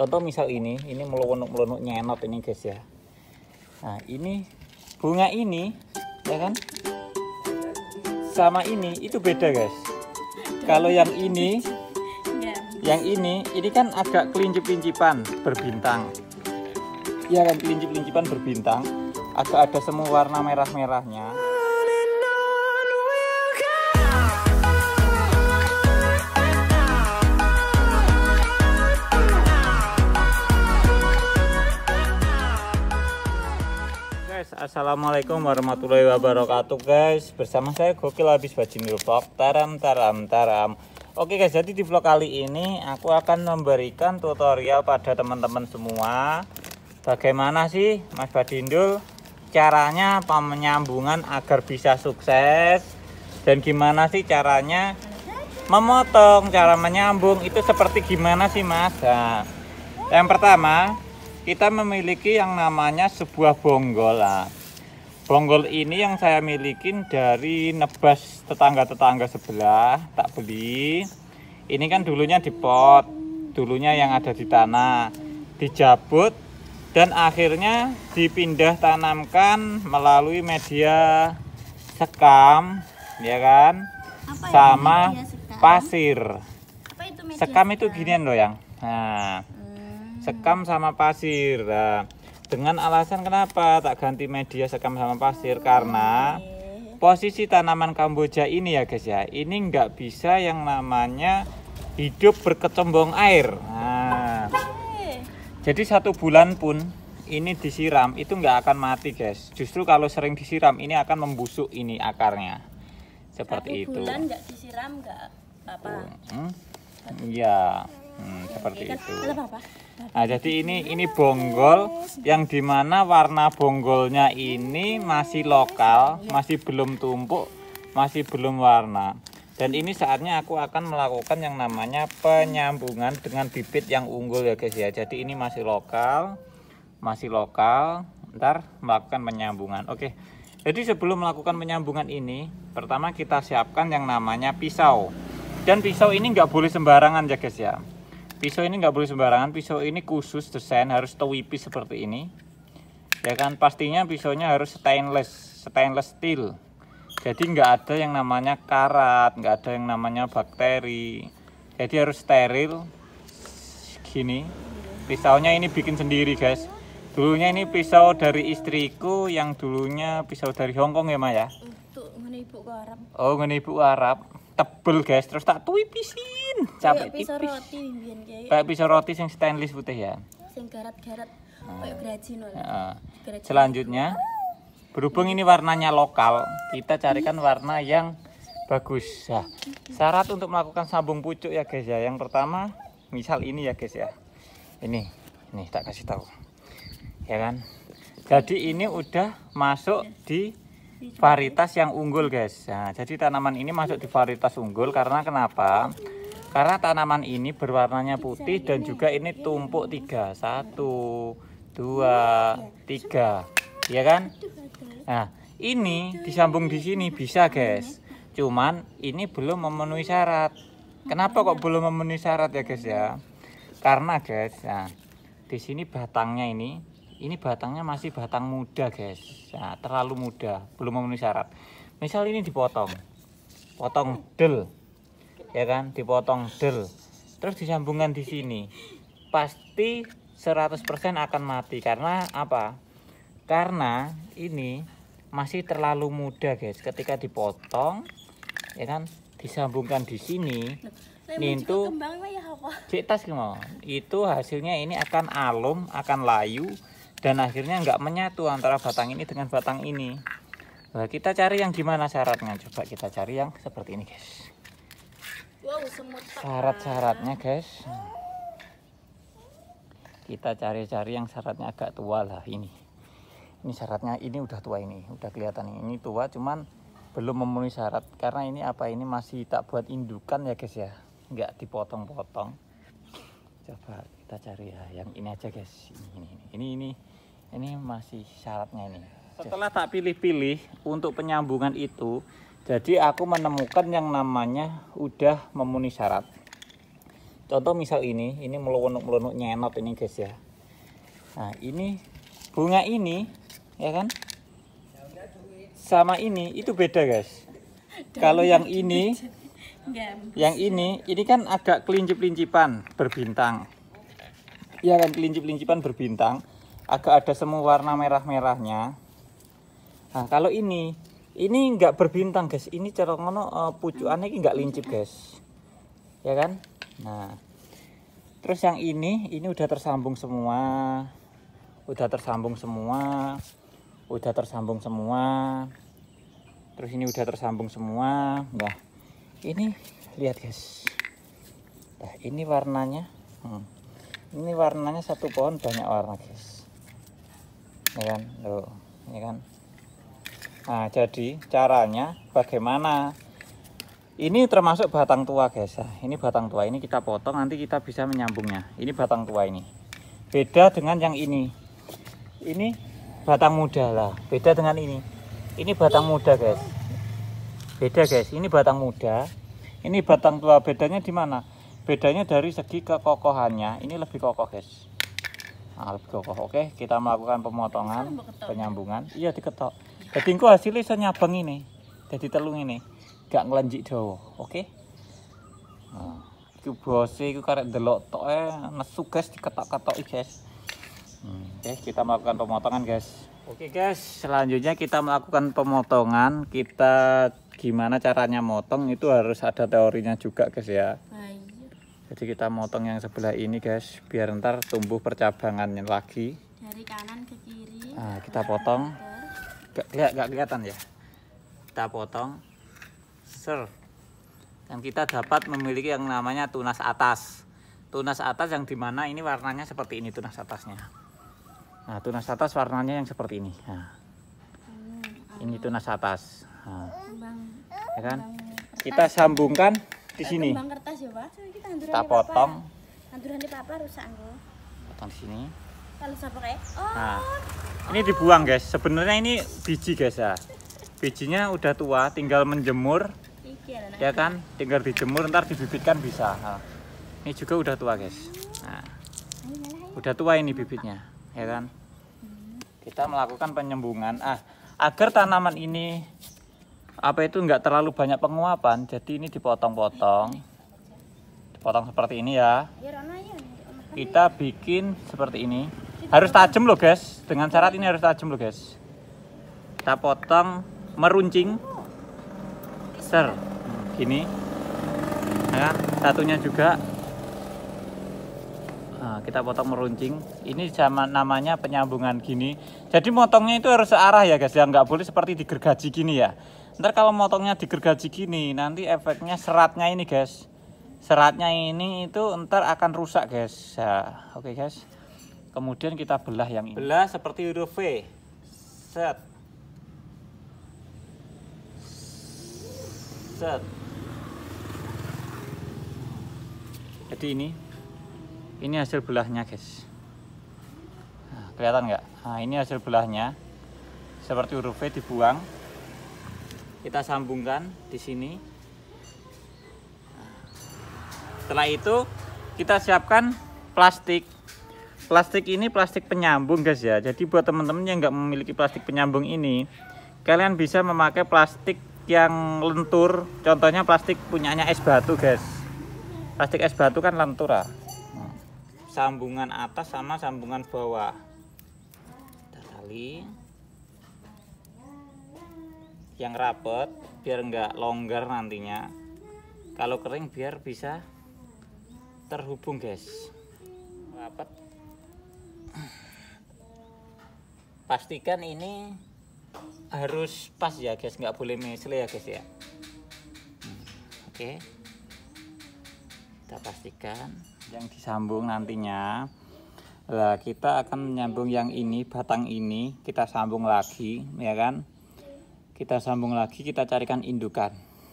contoh misal ini ini melonok melonok nyenot ini guys ya nah ini bunga ini ya kan sama ini itu beda guys kalau yang ini iya. yang ini ini kan agak kelinci-kelincipan berbintang ya kan kelinci-kelincipan berbintang agak ada semua warna merah-merahnya Assalamualaikum warahmatullahi wabarakatuh guys Bersama saya Gokil Habis Bajimil Vlog Taram taram taram Oke guys jadi di vlog kali ini Aku akan memberikan tutorial pada teman-teman semua Bagaimana sih Mas Badindul Caranya penyambungan agar bisa sukses Dan gimana sih caranya Memotong cara menyambung Itu seperti gimana sih mas nah, Yang pertama kita memiliki yang namanya sebuah bonggol bonggol ini yang saya milikin dari nebas tetangga-tetangga sebelah tak beli ini kan dulunya di pot dulunya yang ada di tanah dijabut dan akhirnya dipindah tanamkan melalui media sekam ya kan Apa sama sekam? pasir Apa itu sekam, itu ginian loh yang nah hmm. sekam sama pasir nah dengan alasan kenapa tak ganti media sekam sama pasir karena posisi tanaman kamboja ini ya guys ya ini nggak bisa yang namanya hidup berkecembung air nah, jadi satu bulan pun ini disiram itu nggak akan mati guys justru kalau sering disiram ini akan membusuk ini akarnya seperti satu itu bulan nggak disiram nggak apa-apa hmm, ya Hmm, seperti iya kan? itu. Nah, jadi ini ini bonggol yang dimana warna bonggolnya ini masih lokal, iya. masih belum tumpuk, masih belum warna. Dan ini saatnya aku akan melakukan yang namanya penyambungan dengan bibit yang unggul ya guys ya. Jadi ini masih lokal, masih lokal. Ntar melakukan penyambungan. Oke. Jadi sebelum melakukan penyambungan ini, pertama kita siapkan yang namanya pisau. Dan pisau ini nggak boleh sembarangan ya guys ya pisau ini nggak boleh sembarangan pisau ini khusus desain harus tewipis seperti ini ya kan pastinya pisaunya harus stainless stainless steel jadi nggak ada yang namanya karat nggak ada yang namanya bakteri jadi harus steril gini pisaunya ini bikin sendiri guys dulunya ini pisau dari istriku yang dulunya pisau dari Hongkong ya Maya oh ngene ibu Arab tebel guys terus tak tuipisin capek tipis pisau roti kayak pisau roti yang stainless putih ya sing garat-garat ah. kayak ah. graji selanjutnya berhubung ini warnanya lokal kita carikan warna yang bagus ya syarat untuk melakukan sambung pucuk ya guys ya yang pertama misal ini ya guys ya ini ini tak kasih tahu ya kan jadi ini udah masuk di varietas yang unggul guys nah, jadi tanaman ini masuk di varietas unggul karena kenapa karena tanaman ini berwarnanya putih dan juga ini tumpuk tiga satu dua tiga ya kan nah ini disambung di sini bisa guys cuman ini belum memenuhi syarat kenapa kok belum memenuhi syarat ya guys ya karena guys nah di sini batangnya ini ini batangnya masih batang muda guys nah, terlalu muda belum memenuhi syarat misal ini dipotong potong del ya kan dipotong del terus disambungkan di sini pasti 100% akan mati karena apa karena ini masih terlalu muda guys ketika dipotong ya kan disambungkan di sini itu ya, cik tas itu hasilnya ini akan alum akan layu dan akhirnya nggak menyatu antara batang ini dengan batang ini Nah, kita cari yang gimana syaratnya? Coba kita cari yang seperti ini, guys. Syarat-syaratnya, guys. Kita cari-cari yang syaratnya agak tua lah ini. Ini syaratnya ini udah tua ini, udah kelihatan ini tua cuman belum memenuhi syarat karena ini apa ini masih tak buat indukan ya, guys ya. Nggak dipotong-potong coba kita cari ya yang ini aja guys ini ini ini ini, ini masih syaratnya ini setelah tak pilih-pilih untuk penyambungan itu jadi aku menemukan yang namanya udah memenuhi syarat contoh misal ini ini melonok-melonok nyenot ini guys ya nah ini bunga ini ya kan sama ini itu beda guys kalau yang ini yang ini, ini kan agak kelincip-lincipan berbintang. Iya kan kelincip-lincipan berbintang, agak ada semua warna merah-merahnya. Nah, kalau ini, ini nggak berbintang, guys. Ini cara ngono uh, eh, pucukannya ini nggak lincip, guys. Ya kan? Nah. Terus yang ini, ini udah tersambung semua. Udah tersambung semua. Udah tersambung semua. Terus ini udah tersambung semua, ya ini lihat guys nah ini warnanya hmm. ini warnanya satu pohon banyak warna guys ini kan loh ini kan nah jadi caranya bagaimana ini termasuk batang tua guys nah, ini batang tua ini kita potong nanti kita bisa menyambungnya ini batang tua ini beda dengan yang ini ini batang muda lah beda dengan ini ini batang muda guys Beda guys, ini batang muda, ini batang tua. Bedanya di mana? Bedanya dari segi kekokohannya. Ini lebih kokoh guys. Nah, lebih kokoh. Oke, kita melakukan pemotongan, ya? penyambungan. Iya diketok. Jadi engko hasilnya bisa nyabang ini. Jadi telung ini. Gak ngelanjik dawa. Oke. Nah, iku bose karet karek delok toh eh nesu guys diketok-ketok guys. Hmm, oke, kita melakukan pemotongan guys. Oke guys, selanjutnya kita melakukan pemotongan. Kita gimana caranya motong itu harus ada teorinya juga guys ya. Jadi kita motong yang sebelah ini guys, biar ntar tumbuh percabangannya lagi. Dari kanan ke kiri. Nah, kita potong. Gak, gak, gak kelihatan ya. Kita potong. Ser. Dan kita dapat memiliki yang namanya tunas atas. Tunas atas yang dimana ini warnanya seperti ini tunas atasnya. Nah, tunas atas warnanya yang seperti ini. Nah. Ini tunas atas. Nah. Ya kan? Kita sambungkan di sini. Ya, kita potong. Potong di sini. Nah, ini dibuang guys. Sebenarnya ini biji guys ya. Bijinya udah tua, tinggal menjemur. Ya kan? Tinggal dijemur ntar dibibitkan bisa. Nah. Ini juga udah tua guys. Nah, udah tua ini bibitnya ya kan? Hmm. Kita melakukan penyembungan. Ah, agar tanaman ini apa itu nggak terlalu banyak penguapan, jadi ini dipotong-potong. Dipotong seperti ini ya. ya, ya, ya. Kan Kita bikin seperti ini. Harus tajam loh, guys. Dengan syarat ini harus tajam loh, guys. Kita potong meruncing. Oh, Ser. Hmm, gini. Ya, satunya juga kita potong meruncing ini sama namanya penyambungan gini jadi motongnya itu harus searah ya guys ya nggak boleh seperti digergaji gini ya ntar kalau motongnya digergaji gini nanti efeknya seratnya ini guys seratnya ini itu ntar akan rusak guys Ya, oke okay guys kemudian kita belah yang ini belah seperti huruf V set set jadi ini ini hasil belahnya guys nah, kelihatan nggak nah, ini hasil belahnya seperti huruf V dibuang kita sambungkan di sini setelah itu kita siapkan plastik plastik ini plastik penyambung guys ya jadi buat teman-teman yang nggak memiliki plastik penyambung ini kalian bisa memakai plastik yang lentur contohnya plastik punyanya es batu guys plastik es batu kan lentur ah sambungan atas sama sambungan bawah kita tali yang rapet biar enggak longgar nantinya kalau kering biar bisa terhubung guys rapet pastikan ini harus pas ya guys nggak boleh mesle ya guys ya hmm, oke kita pastikan yang disambung nantinya lah kita akan menyambung yang ini batang ini kita sambung lagi ya kan kita sambung lagi kita carikan indukan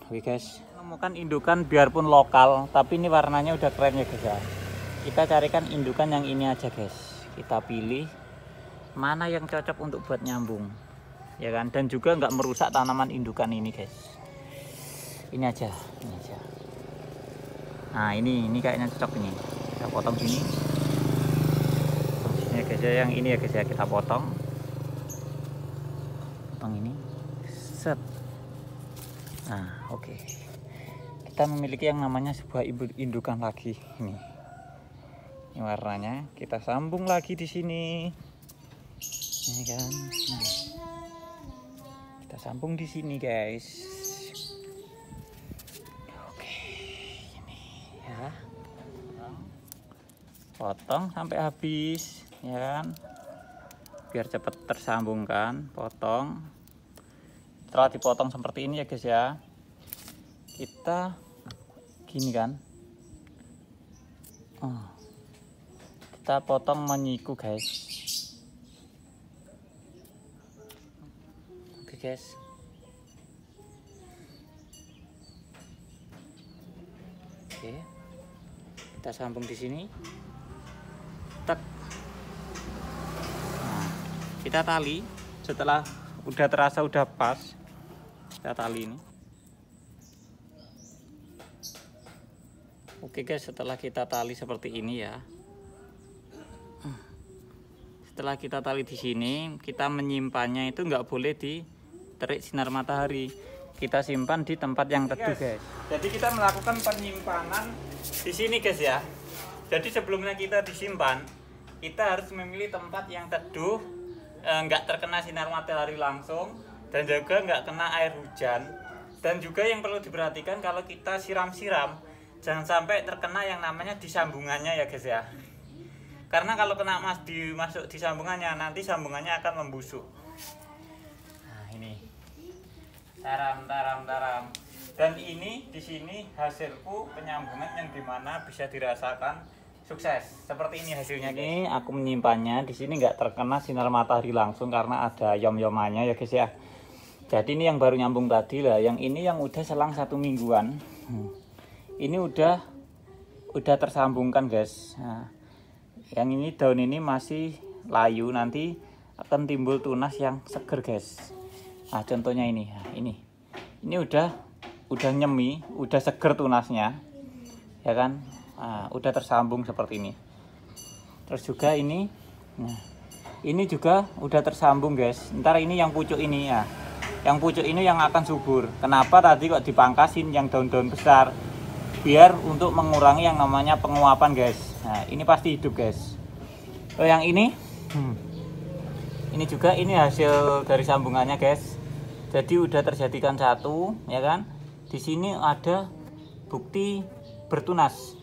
oke guys Temukan indukan biarpun lokal tapi ini warnanya udah keren ya guys ya kita carikan indukan yang ini aja guys kita pilih mana yang cocok untuk buat nyambung ya kan dan juga nggak merusak tanaman indukan ini guys ini aja ini aja nah ini ini kayaknya cocok ini kita potong sini ini ya, guys ya yang ini ya guys ya kita potong potong ini set nah oke okay. kita memiliki yang namanya sebuah indukan lagi ini ini warnanya kita sambung lagi di sini ini kan nah. kita sambung di sini guys potong sampai habis ya kan biar cepat tersambungkan potong setelah dipotong seperti ini ya guys ya kita gini kan oh. kita potong menyiku guys oke guys oke kita sambung di sini tek. Nah, kita tali setelah udah terasa udah pas kita tali ini oke guys setelah kita tali seperti ini ya setelah kita tali di sini kita menyimpannya itu nggak boleh di terik sinar matahari kita simpan di tempat yang teduh guys jadi kita melakukan penyimpanan di sini guys ya jadi sebelumnya kita disimpan, kita harus memilih tempat yang teduh, eh, nggak eh, terkena sinar matahari langsung, dan juga nggak kena air hujan. Dan juga yang perlu diperhatikan kalau kita siram-siram, jangan sampai terkena yang namanya disambungannya ya guys ya. Karena kalau kena mas dimasuk di sambungannya, nanti sambungannya akan membusuk. Nah ini, taram taram taram dan ini di sini hasilku penyambungan yang dimana bisa dirasakan sukses seperti ini hasilnya guys. ini aku menyimpannya di sini nggak terkena sinar matahari langsung karena ada yom yomanya ya guys ya jadi ini yang baru nyambung tadi lah yang ini yang udah selang satu mingguan hmm. ini udah udah tersambungkan guys nah, yang ini daun ini masih layu nanti akan timbul tunas yang seger guys nah contohnya ini nah, ini ini udah udah nyemi udah seger tunasnya ya kan nah, udah tersambung seperti ini terus juga ini nah, ini juga udah tersambung guys ntar ini yang pucuk ini ya yang pucuk ini yang akan subur kenapa tadi kok dipangkasin yang daun-daun besar biar untuk mengurangi yang namanya penguapan guys nah ini pasti hidup guys oh yang ini hmm, ini juga ini hasil dari sambungannya guys jadi udah terjadikan satu ya kan di sini ada bukti bertunas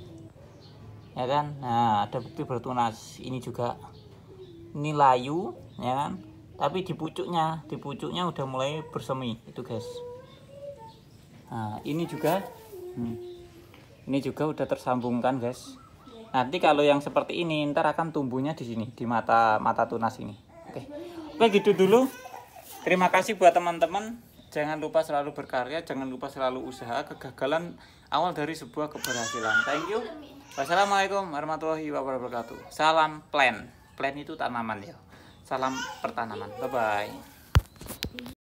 ya kan nah ada bukti bertunas ini juga ini layu ya kan tapi di pucuknya di pucuknya udah mulai bersemi itu guys nah ini juga hmm, ini juga udah tersambungkan guys nanti kalau yang seperti ini ntar akan tumbuhnya di sini di mata mata tunas ini oke oke gitu dulu terima kasih buat teman-teman Jangan lupa selalu berkarya, jangan lupa selalu usaha. Kegagalan awal dari sebuah keberhasilan. Thank you. Wassalamualaikum warahmatullahi wabarakatuh. Salam plan. Plan itu tanaman ya. Salam pertanaman. Bye bye.